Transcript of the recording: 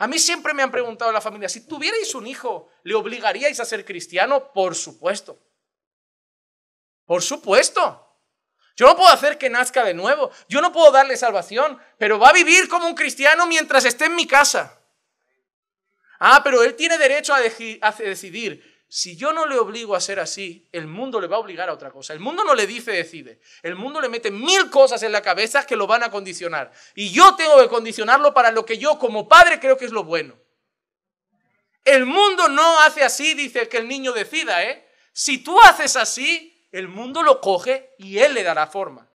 A mí siempre me han preguntado la familia, si tuvierais un hijo, ¿le obligaríais a ser cristiano? Por supuesto. Por supuesto. Yo no puedo hacer que nazca de nuevo. Yo no puedo darle salvación, pero va a vivir como un cristiano mientras esté en mi casa. Ah, pero él tiene derecho a, a decidir si yo no le obligo a ser así, el mundo le va a obligar a otra cosa. El mundo no le dice decide. El mundo le mete mil cosas en la cabeza que lo van a condicionar. Y yo tengo que condicionarlo para lo que yo como padre creo que es lo bueno. El mundo no hace así, dice que el niño decida, ¿eh? Si tú haces así, el mundo lo coge y él le dará forma.